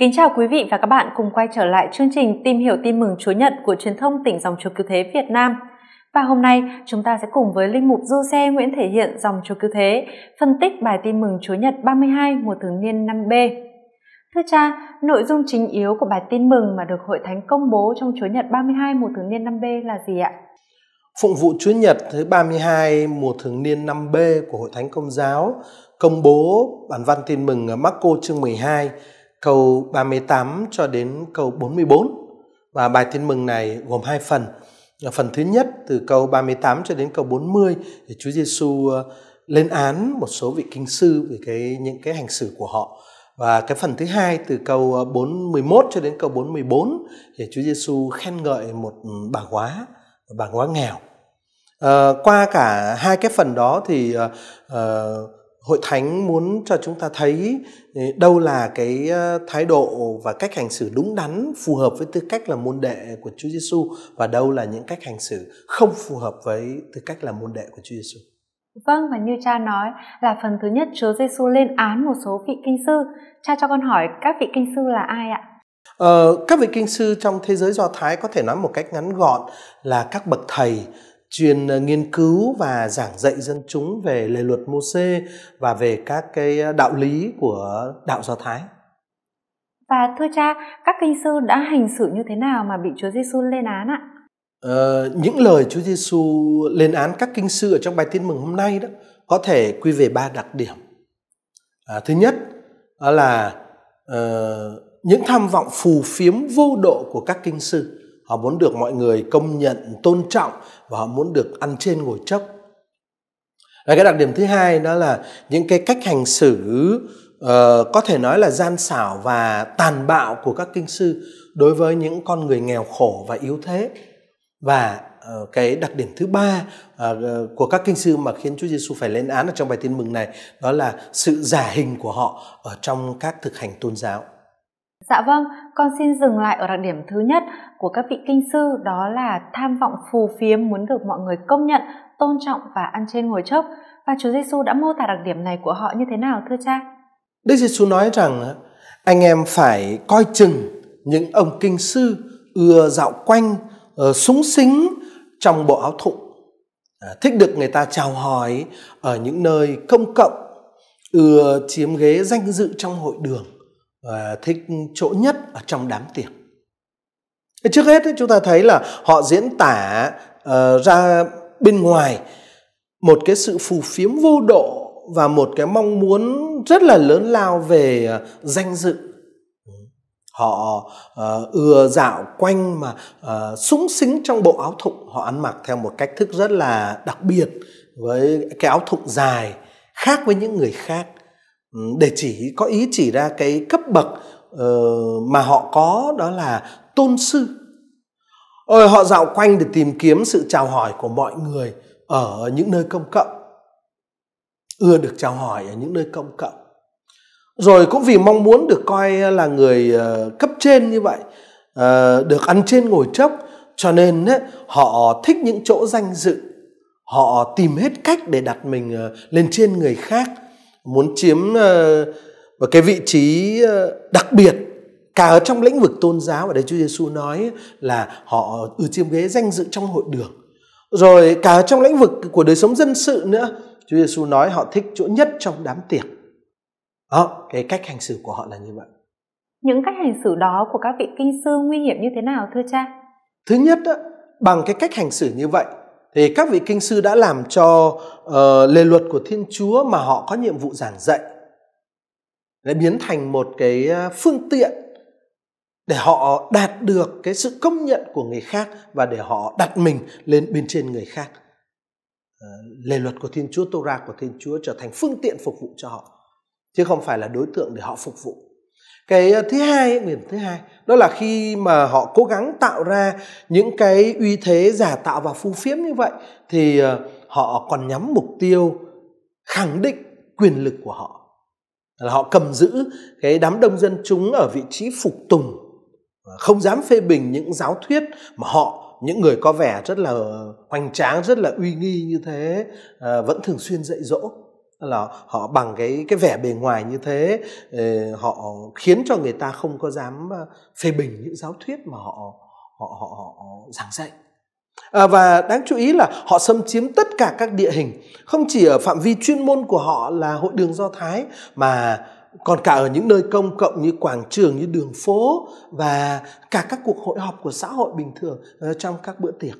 Kính chào quý vị và các bạn cùng quay trở lại chương trình tìm hiểu tin mừng Chúa Nhật của truyền thông tỉnh dòng Chúa Cứu Thế Việt Nam. Và hôm nay chúng ta sẽ cùng với Linh Mục Du Xe Nguyễn Thể Hiện dòng Chúa Cứu Thế phân tích bài tin mừng Chúa Nhật 32 mùa thường niên 5B. Thưa cha, nội dung chính yếu của bài tin mừng mà được Hội Thánh công bố trong Chúa Nhật 32 mùa thường niên 5B là gì ạ? Phụng vụ Chúa Nhật thứ 32 mùa thường niên 5B của Hội Thánh Công giáo công bố bản văn tin mừng ở Marco chương 12 câu 38 cho đến câu 44. Và bài tin mừng này gồm hai phần. Phần thứ nhất từ câu 38 cho đến câu 40 thì Chúa Giêsu ờ, lên án một số vị kinh sư về cái những cái hành xử của họ. Và cái phần thứ hai từ câu 41 ờ, cho đến câu 44 thì Chúa Giêsu khen ngợi một bà quá, bà quá nghèo. À, qua cả hai cái phần đó thì à, hội thánh muốn cho chúng ta thấy ừ, đâu là cái ờ, thái độ và cách hành xử đúng đắn phù hợp với tư cách là môn đệ của Chúa Giêsu và đâu là những cách hành xử không phù hợp với tư cách là môn đệ của Chúa Giêsu. Vâng và như cha nói là phần thứ nhất Chúa Giêsu lên án một số vị kinh sư. Cha cho con hỏi các vị kinh sư là ai ạ? Ờ, các vị kinh sư trong thế giới Do Thái có thể nói một cách ngắn gọn là các bậc thầy truyền ờ, nghiên cứu và giảng dạy dân chúng về lề luật mô xê và về các cái ờ, đạo lý của đạo do thái và thưa cha các kinh sư đã hành xử như thế nào mà bị chúa giêsu lên án ạ ờ, những lời chúa giêsu lên án các kinh sư ở trong bài tin mừng hôm nay đó có thể quy về ba đặc điểm à, thứ nhất đó là uh, những tham vọng phù phiếm vô độ của các kinh sư họ muốn được mọi người công nhận tôn trọng và họ muốn được ăn trên ngồi chốc và cái đặc điểm thứ hai đó là những cái cách hành xử uh, có thể nói là gian xảo và tàn bạo của các kinh sư đối với những con người nghèo khổ và yếu thế và uh, cái đặc điểm thứ ba uh, của các kinh sư mà khiến Chúa Giêsu phải lên án ở trong bài tin mừng này đó là sự giả hình của họ ở trong các thực hành tôn giáo. Dạ vâng, con xin dừng lại ở đặc điểm thứ nhất của các vị kinh sư đó là tham vọng phù phiếm muốn được mọi người công nhận, tôn trọng và ăn trên ngồi chốc. Và Chúa Giêsu đã mô tả đặc điểm này của họ như thế nào thưa cha? Đức Giêsu nói rằng anh em phải coi chừng những ông kinh sư ưa dạo quanh, ờ, súng xính trong bộ áo thụng, à, thích được người ta chào hỏi ở những nơi công cộng, ưa chiếm ghế danh dự trong hội đường uh, thích chỗ nhất ở trong đám tiệc trước hết ấy, chúng ta thấy là họ diễn tả ờ, ra bên ngoài một cái sự phù phiếm vô độ và một cái mong muốn rất là lớn lao về ờ, danh dự họ uh, ưa dạo quanh mà uh, súng xính trong bộ áo thụng họ ăn mặc theo một cách thức rất là đặc biệt với cái áo thụng dài khác với những người khác Ừ, để chỉ có ý chỉ ra cái cấp bậc uh, mà họ có đó là tôn sư Ôi, họ dạo quanh để tìm kiếm sự chào hỏi của mọi người ở những nơi công cộng ưa được chào hỏi ở những nơi công cộng rồi cũng vì mong muốn được coi là người uh, cấp trên như vậy uh, được ăn trên ngồi chốc cho nên ấy, họ thích những chỗ danh dự họ tìm hết cách để đặt mình uh, lên trên người khác muốn chiếm và ờ, cái vị trí ờ, đặc biệt cả ở trong lĩnh vực tôn giáo ở đây Chúa Giêsu nói là họ ưa ừ, chiếm ghế danh dự trong hội đường rồi cả ở trong lĩnh vực của đời sống dân sự nữa Chúa Giêsu nói họ thích chỗ nhất trong đám tiệc đó cái cách hành xử của họ là như vậy những cách hành xử đó của các vị kinh sư nguy hiểm như thế nào thưa cha thứ nhất bằng cái cách hành xử như vậy thì các vị kinh sư đã làm cho uh, lề luật của Thiên Chúa mà họ có nhiệm vụ giảng dạy để biến thành một cái ờ, phương tiện để họ đạt được cái sự công nhận của người khác và để họ đặt mình lên bên trên người khác ờ, lề luật của Thiên Chúa, Torah của Thiên Chúa trở thành phương tiện phục vụ cho họ chứ không phải là đối tượng để họ phục vụ cái ờ, thứ hai điểm thứ hai đó là khi mà họ cố gắng tạo ra những cái uy thế giả tạo và phu phiếm như vậy thì ờ, họ còn nhắm mục tiêu khẳng định quyền lực của họ là họ cầm giữ cái đám đông dân chúng ở vị trí phục tùng ờ, không dám phê bình những giáo thuyết mà họ những người có vẻ rất là hoành tráng rất là uy nghi như thế vẫn thường xuyên dạy dỗ là họ bằng cái cái vẻ bề ngoài như thế ờ, họ khiến cho người ta không có dám ờ, phê bình những giáo thuyết mà họ họ họ, họ giảng dạy à, và đáng chú ý là họ xâm chiếm tất cả các địa hình không chỉ ở phạm vi chuyên môn của họ là hội đường do thái mà còn cả ở những nơi công cộng như quảng trường như đường phố và cả các cuộc hội họp của xã hội bình thường ờ, trong các bữa tiệc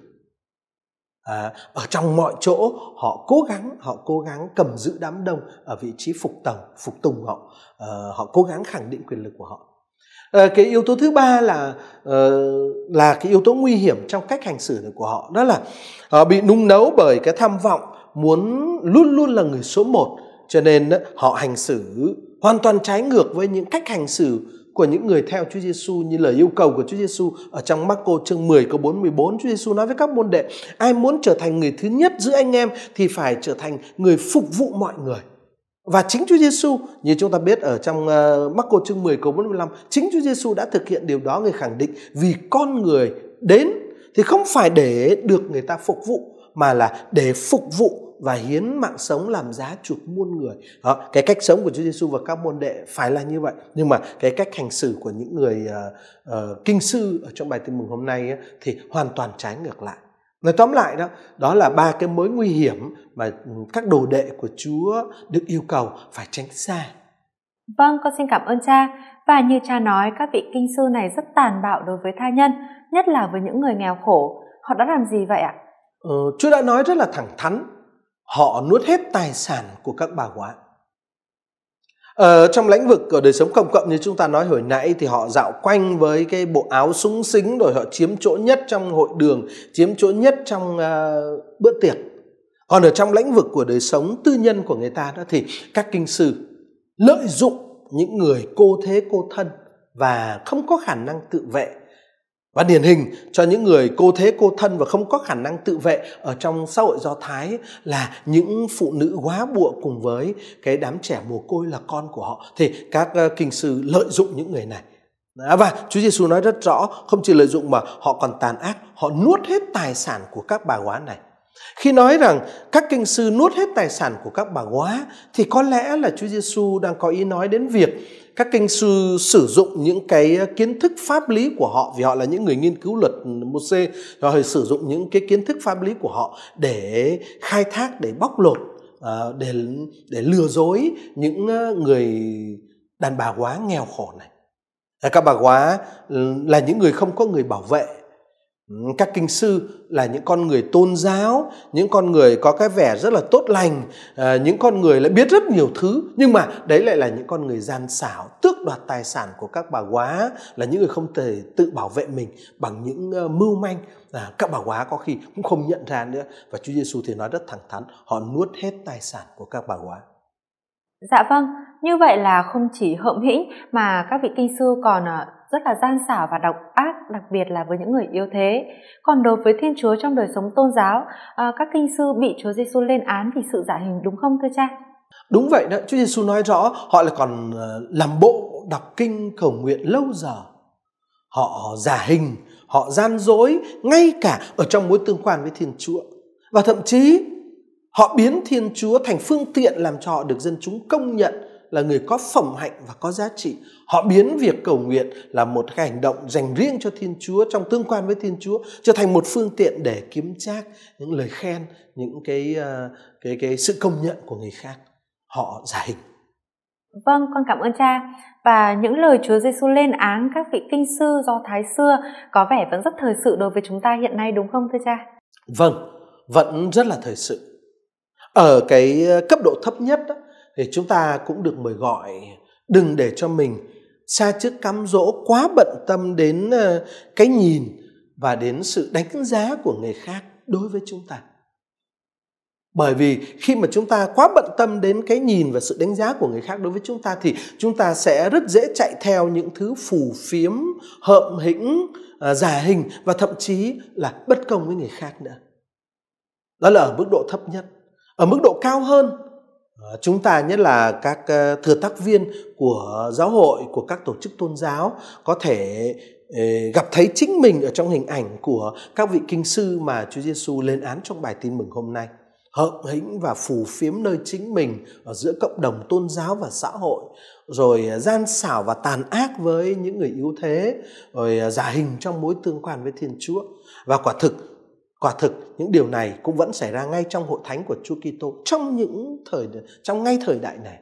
à, ở trong mọi chỗ họ cố gắng họ cố gắng cầm giữ đám đông ở vị trí phục tầng phục tùng họ à, họ cố gắng khẳng định quyền lực của họ à, cái yếu tố thứ ba là à, là cái yếu tố nguy hiểm trong cách hành xử của họ đó là họ bị nung nấu bởi cái tham vọng muốn luôn luôn là người số một cho nên họ hành xử hoàn toàn trái ngược với những cách hành xử của những người theo Chúa Giêsu như lời yêu cầu của Chúa Giêsu ở trong Marco chương 10 câu 44 Chúa Giêsu nói với các môn đệ ai muốn trở thành người thứ nhất giữa anh em thì phải trở thành người phục vụ mọi người và chính Chúa Giêsu như chúng ta biết ở trong ờ, Marco chương 10 câu 45 chính Chúa Giêsu đã thực hiện điều đó người khẳng định vì con người đến thì không phải để được người ta phục vụ mà là để phục vụ và hiến mạng sống làm giá chuộc muôn người. Đó, cái cách sống của Chúa Giêsu và các môn đệ phải là như vậy. Nhưng mà cái cách hành xử của những người uh, uh, kinh sư ở trong bài tin mừng hôm nay ấy, thì hoàn toàn trái ngược lại. Nói tóm lại đó, đó là ba cái mối nguy hiểm mà ừ, các đồ đệ của Chúa được yêu cầu phải tránh xa. Vâng, con xin cảm ơn cha. Và như cha nói, các vị kinh sư này rất tàn bạo đối với tha nhân, nhất là với những người nghèo khổ. Họ đã làm gì vậy ạ? Ờ, Chúa đã nói rất là thẳng thắn họ nuốt hết tài sản của các bà quá ở ờ, trong lĩnh vực của đời sống công cộng như chúng ta nói hồi nãy thì họ dạo quanh với cái bộ áo súng xính rồi họ chiếm chỗ nhất trong hội đường chiếm chỗ nhất trong uh, bữa tiệc còn ở trong lĩnh vực của đời sống tư nhân của người ta đó thì các kinh sư lợi dụng những người cô thế cô thân và không có khả năng tự vệ và điển hình cho những người cô thế cô thân và không có khả năng tự vệ ở trong xã hội do thái là những phụ nữ quá bụa cùng với cái đám trẻ mồ côi là con của họ thì các ờ, kinh sư lợi dụng những người này à, và Chúa Giêsu nói rất rõ không chỉ lợi dụng mà họ còn tàn ác họ nuốt hết tài sản của các bà quá này khi nói rằng các kinh sư nuốt hết tài sản của các bà quá thì có lẽ là Chúa Giêsu đang có ý nói đến việc các kinh sư sử dụng những cái kiến thức pháp lý của họ vì họ là những người nghiên cứu luật Mose họ sử dụng những cái kiến thức pháp lý của họ để khai thác để bóc lột à, để để lừa dối những à, người đàn bà quá nghèo khổ này à, các bà quá ừ, là những người không có người bảo vệ các kinh sư là những con người tôn giáo những con người có cái vẻ rất là tốt lành ờ, những con người lại biết rất nhiều thứ nhưng mà đấy lại là những con người gian xảo tước đoạt tài sản của các bà quá là những người không thể tự bảo vệ mình bằng những ờ, mưu manh à, các bà quá có khi cũng không nhận ra nữa và Chúa Giêsu thì nói rất thẳng thắn họ nuốt hết tài sản của các bà quá dạ vâng như vậy là không chỉ hợm hĩnh mà các vị kinh sư còn ờ, rất là gian xảo và độc ác đặc biệt là với những người yếu thế còn đối với thiên chúa trong đời sống tôn giáo ờ, các kinh sư bị chúa giêsu lên án vì sự giả hình đúng không thưa cha đúng vậy đó chúa giêsu nói rõ họ là còn ờ, làm bộ đọc kinh cầu nguyện lâu giờ họ giả hình họ gian dối ngay cả ở trong mối tương quan với thiên chúa và thậm chí họ biến thiên chúa thành phương tiện làm cho họ được dân chúng công nhận là người có phẩm hạnh và có giá trị. Họ biến việc cầu nguyện là một cái hành động dành riêng cho Thiên Chúa trong tương quan với Thiên Chúa trở thành một phương tiện để kiếm trác những lời khen, những cái ờ, cái cái sự công nhận của người khác. Họ giả hình. Vâng, con cảm ơn cha. Và những lời Chúa Giêsu lên án các vị kinh sư do Thái xưa có vẻ vẫn rất thời sự đối với chúng ta hiện nay đúng không thưa cha? Vâng, vẫn rất là thời sự. Ở cái cấp độ thấp nhất đó, thì chúng ta cũng được mời gọi đừng để cho mình xa trước cám dỗ quá bận tâm đến ờ, cái nhìn và đến sự đánh giá của người khác đối với chúng ta bởi vì khi mà chúng ta quá bận tâm đến cái nhìn và sự đánh giá của người khác đối với chúng ta thì chúng ta sẽ rất dễ chạy theo những thứ phù phiếm hợm hĩnh ờ, giả hình và thậm chí là bất công với người khác nữa đó là ở mức độ thấp nhất ở mức độ cao hơn Ờ, chúng ta nhất là các ờ, thừa tác viên của giáo hội của các tổ chức tôn giáo có thể ờ, gặp thấy chính mình ở trong hình ảnh của các vị kinh sư mà Chúa Giêsu lên án trong bài tin mừng hôm nay hợm hĩnh và phù phiếm nơi chính mình ở giữa cộng đồng tôn giáo và xã hội rồi gian xảo và tàn ác với những người yếu thế rồi giả hình trong mối tương quan với thiên chúa và quả thực quả thực những điều này cũng vẫn xảy ra ngay trong hội thánh của Chúa Kitô trong những thời trong ngay thời đại này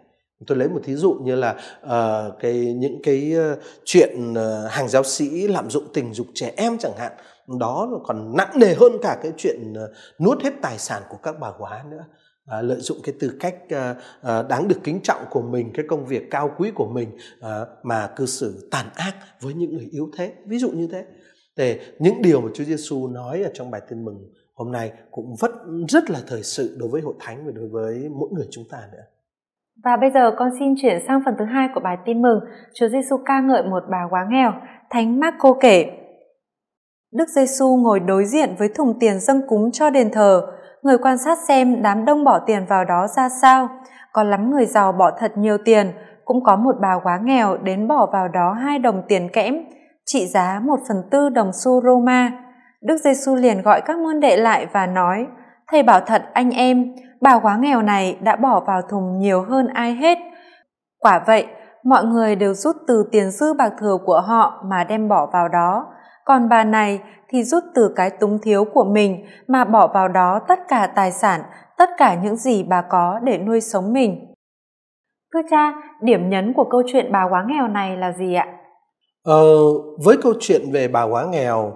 tôi lấy một thí dụ như là uh, cái những cái uh, chuyện uh, hàng giáo sĩ lạm dụng tình dục trẻ em chẳng hạn đó còn nặng nề hơn cả cái chuyện uh, nuốt hết tài sản của các bà quá nữa À, lợi dụng cái tư cách à, à, đáng được kính trọng của mình cái công việc cao quý của mình à, mà cư xử tàn ác với những người yếu thế ví dụ như thế để những điều mà Chúa Giêsu nói ở trong bài tin mừng hôm nay cũng rất rất là thời sự đối với hội thánh và đối với mỗi người chúng ta nữa. Và bây giờ con xin chuyển sang phần thứ hai của bài tin mừng, Chúa Giêsu ca ngợi một bà quá nghèo. Thánh Marco kể: Đức Giêsu ngồi đối diện với thùng tiền dâng cúng cho đền thờ, người quan sát xem đám đông bỏ tiền vào đó ra sao. Có lắm người giàu bỏ thật nhiều tiền, cũng có một bà quá nghèo đến bỏ vào đó hai đồng tiền kẽm trị giá một phần tư đồng xu Roma. Đức Giêsu liền gọi các môn đệ lại và nói, Thầy bảo thật anh em, bà quá nghèo này đã bỏ vào thùng nhiều hơn ai hết. Quả vậy, mọi người đều rút từ tiền dư bạc thừa của họ mà đem bỏ vào đó. Còn bà này thì rút từ cái túng thiếu của mình mà bỏ vào đó tất cả tài sản, tất cả những gì bà có để nuôi sống mình. Thưa cha, điểm nhấn của câu chuyện bà quá nghèo này là gì ạ? Ờ, với câu chuyện về bà quá nghèo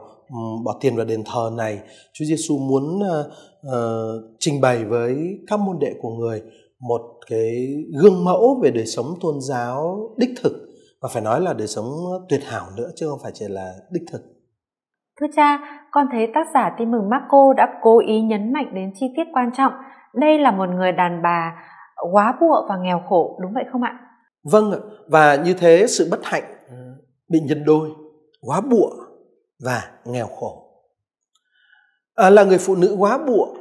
bỏ tiền vào đền thờ này, Chúa Giêsu muốn uh, trình bày với các môn đệ của người một cái gương mẫu về đời sống tôn giáo đích thực và phải nói là đời sống tuyệt hảo nữa chứ không phải chỉ là đích thực. Thưa cha, con thấy tác giả tin mừng Marco đã cố ý nhấn mạnh đến chi tiết quan trọng. Đây là một người đàn bà quá bụa và nghèo khổ, đúng vậy không ạ? Vâng và như thế sự bất hạnh bị nhân đôi quá bụa và nghèo khổ à, là người phụ nữ quá bụa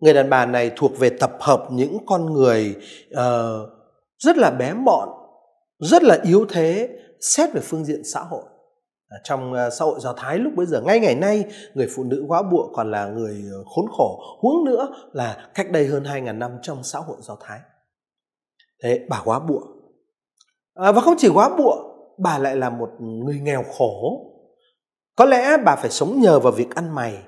người đàn bà này thuộc về tập hợp những con người uh, rất là bé mọn rất là yếu thế xét về phương diện xã hội à, trong ờ, xã hội do thái lúc bây giờ ngay ngày nay người phụ nữ quá bụa còn là người ờ, khốn khổ huống nữa là cách đây hơn 2.000 năm trong xã hội do thái thế bà quá bụa à, và không chỉ quá bụa bà lại là một người nghèo khổ có lẽ bà phải sống nhờ vào việc ăn mày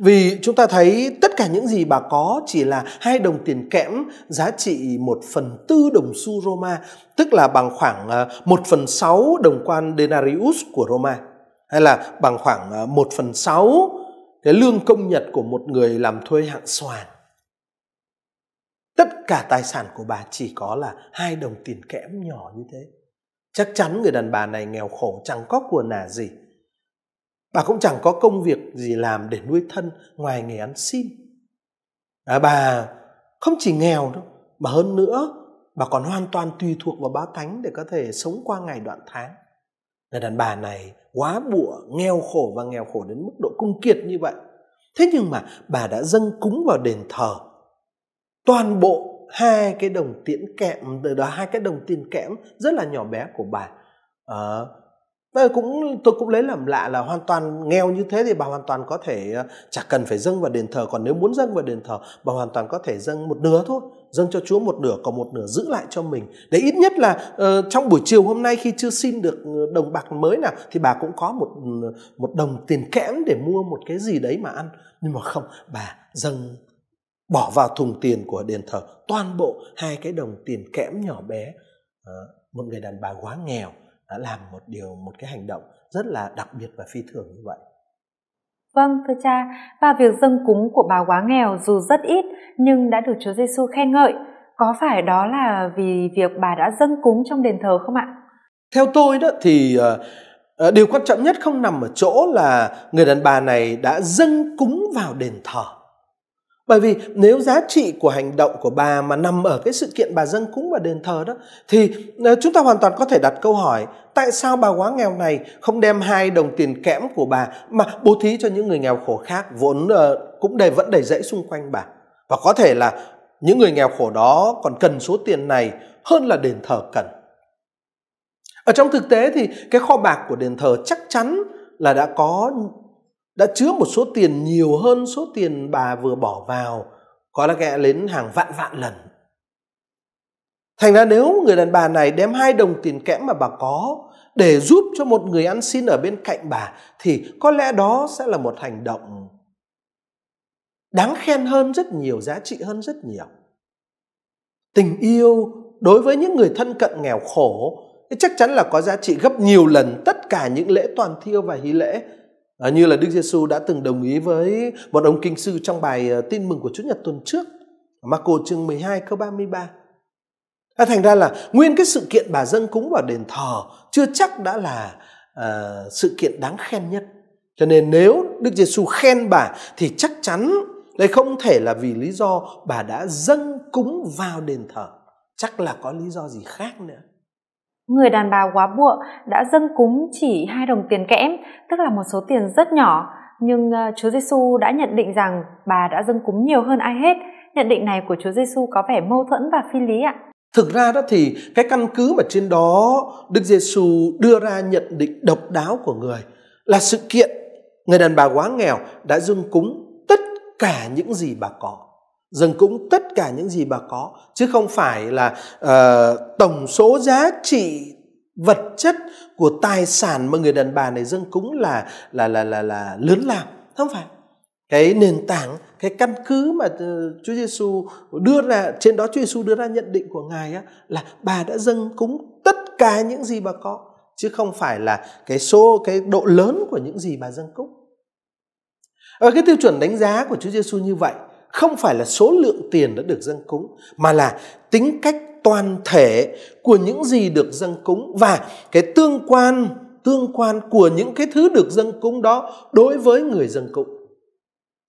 vì chúng ta thấy tất cả những gì bà có chỉ là hai đồng tiền kẽm giá trị một phần tư đồng xu Roma, tức là bằng khoảng ờ, một phần sáu đồng quan denarius của Roma, hay là bằng khoảng ờ, một phần sáu cái lương công nhật của một người làm thuê hạng soàn. Tất cả tài sản của bà chỉ có là hai đồng tiền kẽm nhỏ như thế chắc chắn người đàn bà này nghèo khổ chẳng có của nả gì bà cũng chẳng có công việc gì làm để nuôi thân ngoài nghề ăn xin à, bà không chỉ nghèo đâu mà hơn nữa bà còn hoàn toàn tùy thuộc vào bá tánh để có thể sống qua ngày đoạn tháng người đàn bà này quá bụa nghèo khổ và nghèo khổ đến mức độ cung kiệt như vậy thế nhưng mà bà đã dâng cúng vào đền thờ toàn bộ hai cái đồng tiền kẽm từ đó hai cái đồng tiền kẽm rất là nhỏ bé của bà à, tôi cũng tôi cũng lấy làm lạ là hoàn toàn nghèo như thế thì bà hoàn toàn có thể ờ, chả cần phải dâng vào đền thờ còn nếu muốn dâng vào đền thờ bà hoàn toàn có thể dâng một nửa thôi dâng cho Chúa một nửa còn một nửa giữ lại cho mình để ít nhất là uh, trong buổi chiều hôm nay khi chưa xin được đồng bạc mới nào thì bà cũng có một một đồng tiền kẽm để mua một cái gì đấy mà ăn nhưng mà không bà dâng bỏ vào thùng tiền của đền thờ toàn bộ hai cái đồng tiền kẽm nhỏ bé ờ, một người đàn bà quá nghèo đã làm một điều một cái hành động rất là đặc biệt và phi thường như vậy Vâng, thưa cha, và việc dâng cúng của bà quá nghèo dù rất ít nhưng đã được Chúa Giêsu khen ngợi. Có phải đó là vì việc bà đã dâng cúng trong đền thờ không ạ? Theo tôi đó thì uh, điều quan trọng nhất không nằm ở chỗ là người đàn bà này đã dâng cúng vào đền thờ bởi vì nếu giá trị của hành động của bà mà nằm ở cái sự kiện bà dân cúng và đền thờ đó thì ờ, chúng ta hoàn toàn có thể đặt câu hỏi tại sao bà quá nghèo này không đem hai đồng tiền kẽm của bà mà bố thí cho những người nghèo khổ khác vốn ờ, cũng đầy vẫn đầy rẫy xung quanh bà. Và có thể là những người nghèo khổ đó còn cần số tiền này hơn là đền thờ cần. Ở trong thực tế thì cái kho bạc của đền thờ chắc chắn là đã có đã chứa một số tiền nhiều hơn số tiền bà vừa bỏ vào có lẽ đến hàng vạn vạn lần thành ra nếu người đàn bà này đem hai đồng tiền kẽm mà bà có để giúp cho một người ăn xin ở bên cạnh bà thì có lẽ đó sẽ là một hành động đáng khen hơn rất nhiều giá trị hơn rất nhiều tình yêu đối với những người thân cận nghèo khổ chắc chắn là có giá trị gấp nhiều lần tất cả những lễ toàn thiêu và hí lễ À, như là Đức Giêsu đã từng đồng ý với một ông kinh sư trong bài ờ, tin mừng của Chúa Nhật tuần trước, Marco chương 12 câu 33. À, thành ra là nguyên cái sự kiện bà dâng cúng vào đền thờ chưa chắc đã là à, sự kiện đáng khen nhất. Cho nên nếu Đức Giêsu khen bà thì chắc chắn đây không thể là vì lý do bà đã dâng cúng vào đền thờ, chắc là có lý do gì khác nữa người đàn bà quá bụa đã dâng cúng chỉ hai đồng tiền kẽm tức là một số tiền rất nhỏ nhưng ờ, Chúa Giêsu đã nhận định rằng bà đã dâng cúng nhiều hơn ai hết. Nhận định này của Chúa Giêsu có vẻ mâu thuẫn và phi lý ạ. Thực ra đó thì cái căn cứ mà trên đó Đức Giêsu đưa ra nhận định độc đáo của người là sự kiện người đàn bà quá nghèo đã dâng cúng tất cả những gì bà có dâng cúng tất cả những gì bà có chứ không phải là uh, tổng số giá trị vật chất của tài sản mà người đàn bà này dâng cúng là là là là là lớn lao không phải cái nền tảng cái căn cứ mà ờ, Chúa Giêsu đưa ra trên đó Chúa Giêsu đưa ra nhận định của ngài á, là bà đã dâng cúng tất cả những gì bà có chứ không phải là cái số cái độ lớn của những gì bà dâng cúng. Ở ờ, cái tiêu chuẩn đánh giá của Chúa Giêsu như vậy không phải là số lượng tiền đã được dâng cúng mà là tính cách toàn thể của những gì được dâng cúng và cái tương quan tương quan của những cái thứ được dâng cúng đó đối với người dâng cúng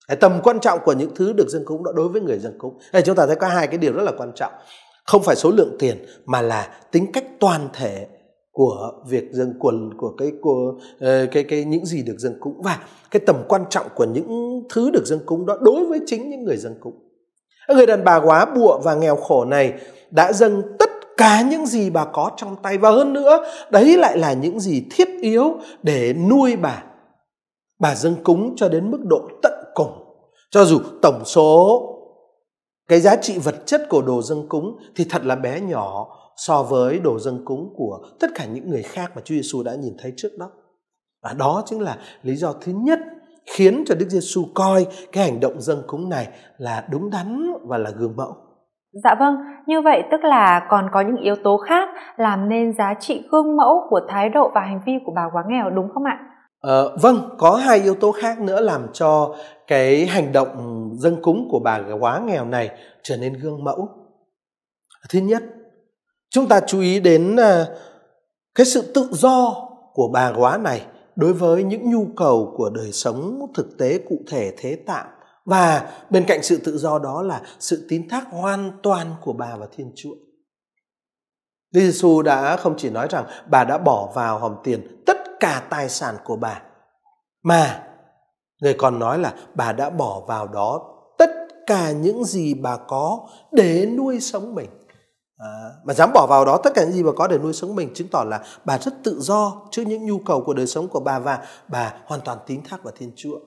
cái tầm quan trọng của những thứ được dâng cúng đó đối với người dân cúng đây chúng ta thấy có hai cái điều rất là quan trọng không phải số lượng tiền mà là tính cách toàn thể của việc dân quần của cái của ờ, cái cái những gì được dân cúng và cái tầm quan trọng của những thứ được dân cúng đó đối với chính những người dân cúng người đàn bà quá bụa và nghèo khổ này đã dâng tất cả những gì bà có trong tay và hơn nữa đấy lại là những gì thiết yếu để nuôi bà bà dâng cúng cho đến mức độ tận cùng cho dù tổng số cái giá trị vật chất của đồ dâng cúng thì thật là bé nhỏ so với đồ dân cúng của tất cả những người khác mà Chúa Giêsu đã nhìn thấy trước đó. Và đó chính là lý do thứ nhất khiến cho Đức Giêsu coi cái hành động dân cúng này là đúng đắn và là gương mẫu. Dạ vâng, như vậy tức là còn có những yếu tố khác làm nên giá trị gương mẫu của thái độ và hành vi của bà quá nghèo đúng không ạ? Ờ, vâng, có hai yếu tố khác nữa làm cho cái hành động dân cúng của bà quá nghèo này trở nên gương mẫu. Thứ nhất chúng ta chú ý đến ờ, cái sự tự do của bà góa này đối với những nhu cầu của đời sống thực tế cụ thể thế tạm và bên cạnh sự tự do đó là sự tín thác hoàn toàn của bà và Thiên Chúa. Đức Giêsu đã không chỉ nói rằng bà đã bỏ vào hòm tiền tất cả tài sản của bà mà người còn nói là bà đã bỏ vào đó tất cả những gì bà có để nuôi sống mình. À, mà dám bỏ vào đó tất cả những gì mà có để nuôi sống mình chứng tỏ là bà rất tự do trước những nhu cầu của đời sống của bà và bà hoàn toàn tín thác vào Thiên Chúa.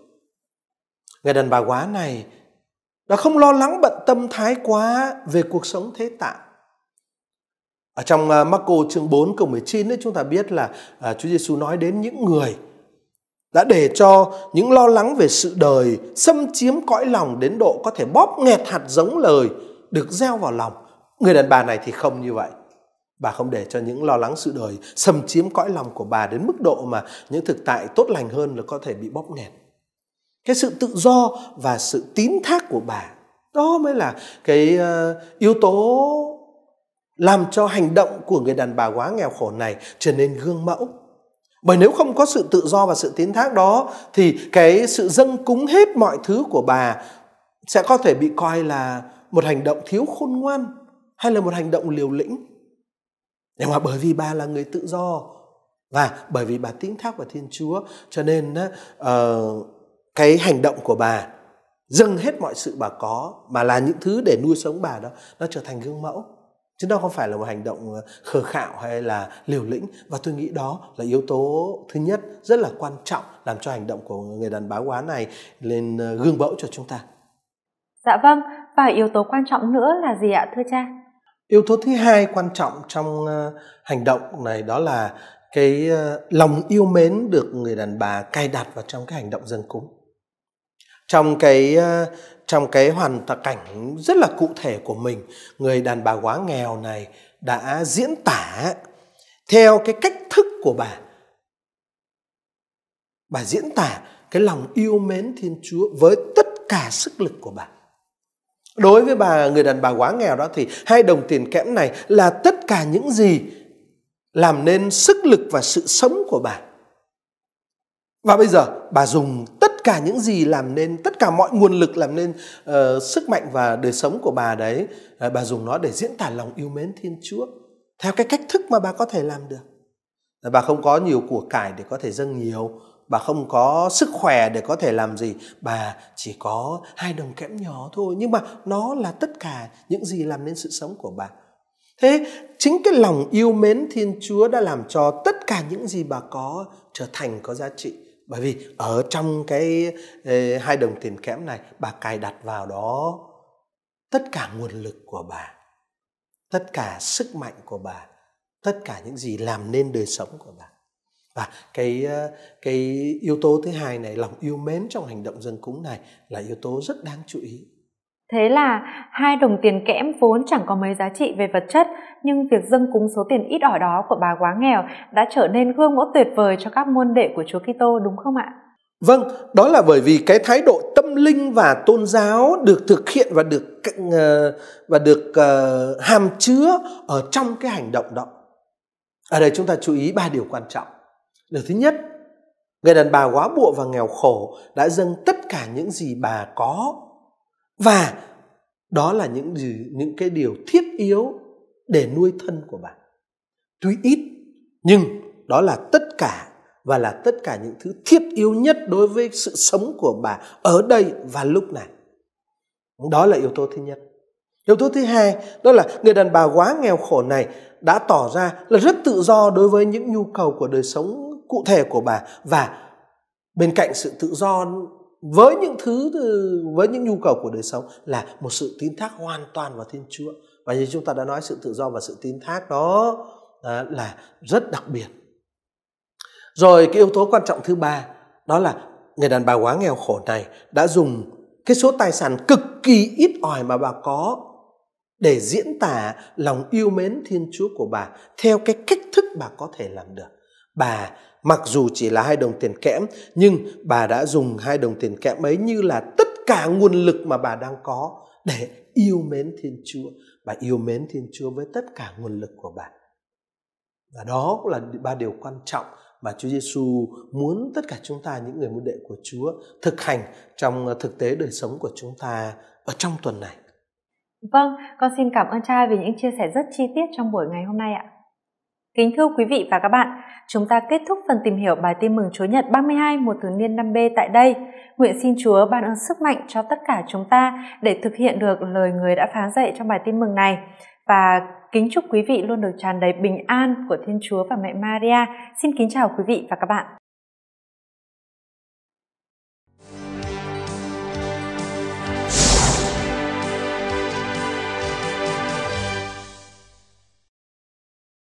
Người đàn bà quá này đã không lo lắng bận tâm thái quá về cuộc sống thế tạng. Ở trong uh, à, Marco chương 4 câu 19 ấy, chúng ta biết là uh, Chúa Giêsu nói đến những người đã để cho những lo lắng về sự đời xâm chiếm cõi lòng đến độ có thể bóp nghẹt hạt giống lời được gieo vào lòng Người đàn bà này thì không như vậy. Bà không để cho những lo lắng sự đời xâm chiếm cõi lòng của bà đến mức độ mà những thực tại tốt lành hơn là có thể bị bóp nghẹt. Cái sự tự do và sự tín thác của bà đó mới là cái ờ, yếu tố làm cho hành động của người đàn bà quá nghèo khổ này trở nên gương mẫu. Bởi nếu không có sự tự do và sự tín thác đó thì cái sự dâng cúng hết mọi thứ của bà sẽ có thể bị coi là một hành động thiếu khôn ngoan hay là một hành động liều lĩnh nhưng mà bởi vì bà là người tự do và bởi vì bà tín thác vào thiên chúa cho nên uh, cái hành động của bà dâng hết mọi sự bà có mà là những thứ để nuôi sống bà đó nó trở thành gương mẫu chứ nó không phải là một hành động ờ, khờ khạo hay là liều lĩnh và tôi nghĩ đó là yếu tố thứ nhất rất là quan trọng làm cho hành động của người đàn bà quá này lên ờ, gương mẫu cho chúng ta dạ vâng và yếu tố quan trọng nữa là gì ạ thưa cha yếu tố thứ hai quan trọng trong ờ, hành động này đó là cái ờ, lòng yêu mến được người đàn bà cài đặt vào trong cái hành động dân cúng trong cái ờ, trong cái hoàn cảnh rất là cụ thể của mình người đàn bà quá nghèo này đã diễn tả theo cái cách thức của bà bà diễn tả cái lòng yêu mến thiên chúa với tất cả sức lực của bà Đối với bà người đàn bà quá nghèo đó thì hai đồng tiền kẽm này là tất cả những gì làm nên sức lực và sự sống của bà. Và bây giờ bà dùng tất cả những gì làm nên tất cả mọi nguồn lực làm nên uh, sức mạnh và đời sống của bà đấy, uh, bà dùng nó để diễn tả lòng yêu mến Thiên Chúa theo cái cách thức mà bà có thể làm được. Bà không có nhiều của cải để có thể dâng nhiều, bà không có sức khỏe để có thể làm gì bà chỉ có hai đồng kẽm nhỏ thôi nhưng mà nó là tất cả những gì làm nên sự sống của bà thế chính cái lòng yêu mến thiên chúa đã làm cho tất cả những gì bà có trở thành có giá trị bởi vì ở trong cái hai đồng tiền kẽm này bà cài đặt vào đó tất cả nguồn lực của bà tất cả sức mạnh của bà tất cả những gì làm nên đời sống của bà và cái ờ, cái yếu tố thứ hai này lòng yêu mến trong hành động dân cúng này là yếu tố rất đáng chú ý Thế là hai đồng tiền kẽm vốn chẳng có mấy giá trị về vật chất, nhưng việc dâng cúng số tiền ít ỏi đó của bà quá nghèo đã trở nên gương mẫu tuyệt vời cho các môn đệ của Chúa Kitô đúng không ạ? Vâng, đó là bởi vì cái thái độ tâm linh và tôn giáo được thực hiện và được ờ, và được ờ, hàm chứa ở trong cái hành động đó. Ở đây chúng ta chú ý ba điều quan trọng. Điều thứ nhất, người đàn bà quá bụa và nghèo khổ đã dâng tất cả những gì bà có và đó là những gì những cái điều thiết yếu để nuôi thân của bà. Tuy ít nhưng đó là tất cả và là tất cả những thứ thiết yếu nhất đối với sự sống của bà ở đây và lúc này. Đó là yếu tố thứ nhất. Yếu tố thứ hai đó là người đàn bà quá nghèo khổ này đã tỏ ra là rất tự do đối với những nhu cầu của đời sống cụ thể của bà và bên cạnh sự tự do với những thứ với những nhu cầu của đời sống là một sự tín thác hoàn toàn vào thiên chúa và như chúng ta đã nói sự tự do và sự tín thác đó là rất đặc biệt rồi cái yếu tố quan trọng thứ ba đó là người đàn bà quá nghèo khổ này đã dùng cái số tài sản cực kỳ ít ỏi mà bà có để diễn tả lòng yêu mến Thiên Chúa của bà theo cái cách thức bà có thể làm được. Bà mặc dù chỉ là hai đồng tiền kẽm nhưng bà đã dùng hai đồng tiền kẽm ấy như là tất cả nguồn lực mà bà đang có để yêu mến thiên chúa bà yêu mến thiên chúa với tất cả nguồn lực của bà và đó cũng là ba điều quan trọng mà Chúa Giêsu muốn tất cả chúng ta những người môn đệ của Chúa thực hành trong thực tế đời sống của chúng ta ở trong tuần này. Vâng, con xin cảm ơn cha vì những chia sẻ rất chi tiết trong buổi ngày hôm nay ạ. Kính thưa quý vị và các bạn, Chúng ta kết thúc phần tìm hiểu bài tin mừng Chúa Nhật 32 mùa thường niên 5B tại đây. Nguyện xin Chúa ban ơn sức mạnh cho tất cả chúng ta để thực hiện được lời người đã phán dạy trong bài tin mừng này. Và kính chúc quý vị luôn được tràn đầy bình an của Thiên Chúa và Mẹ Maria. Xin kính chào quý vị và các bạn.